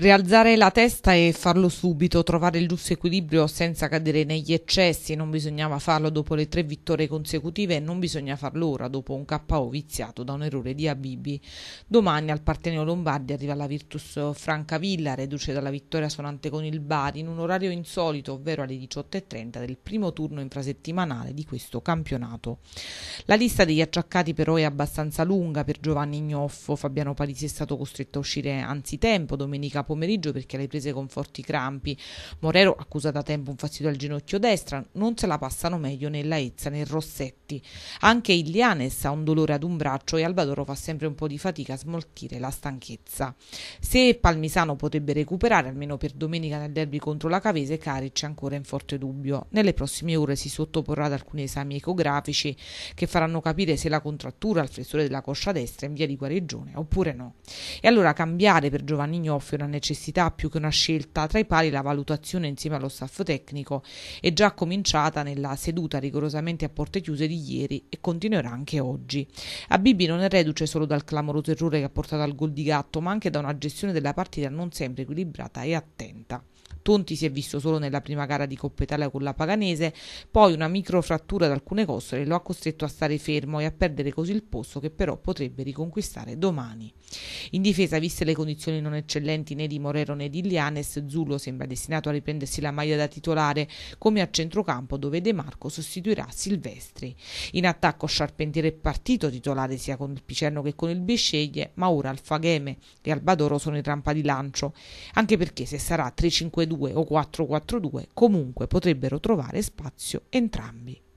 Rialzare la testa e farlo subito, trovare il giusto equilibrio senza cadere negli eccessi, non bisognava farlo dopo le tre vittorie consecutive e non bisogna farlo ora dopo un KO viziato da un errore di Abibi. Domani al Partenio Lombardi arriva la Virtus Francavilla, reduce dalla vittoria suonante con il Bari in un orario insolito, ovvero alle 18.30 del primo turno infrasettimanale di questo campionato. La lista degli acciaccati però è abbastanza lunga per Giovanni Gnoffo, Fabiano Parisi è stato costretto a uscire anzitempo domenica pomeriggio perché le prese con forti crampi. Morero accusa da tempo un fastidio al ginocchio destra, non se la passano meglio né Ezza, né Rossetti. Anche Ilianes ha un dolore ad un braccio e Albadoro fa sempre un po' di fatica a smoltire la stanchezza. Se Palmisano potrebbe recuperare almeno per domenica nel derby contro la Cavese, Caric è ancora in forte dubbio. Nelle prossime ore si sottoporrà ad alcuni esami ecografici che faranno capire se la contrattura al flessore della coscia destra è in via di guarigione oppure no. E allora cambiare per Giovanni Gnoffio era necessità più che una scelta, tra i pari la valutazione insieme allo staff tecnico è già cominciata nella seduta rigorosamente a porte chiuse di ieri e continuerà anche oggi. A Bibi non è reduce solo dal clamoroso errore che ha portato al gol di gatto, ma anche da una gestione della partita non sempre equilibrata e attenta. Ponti si è visto solo nella prima gara di Coppa Italia con la Paganese, poi una microfrattura ad alcune costole lo ha costretto a stare fermo e a perdere così il posto che però potrebbe riconquistare domani. In difesa, viste le condizioni non eccellenti né di Morero né di Lianes, Zullo sembra destinato a riprendersi la maglia da titolare, come a centrocampo dove De Marco sostituirà Silvestri. In attacco Charpentier è partito titolare sia con il Picerno che con il Bisceglie, ma ora Alfageme e Albadoro sono in rampa di lancio, anche perché se sarà 3-5-2 4-4-2 o 4-4-2 comunque potrebbero trovare spazio entrambi.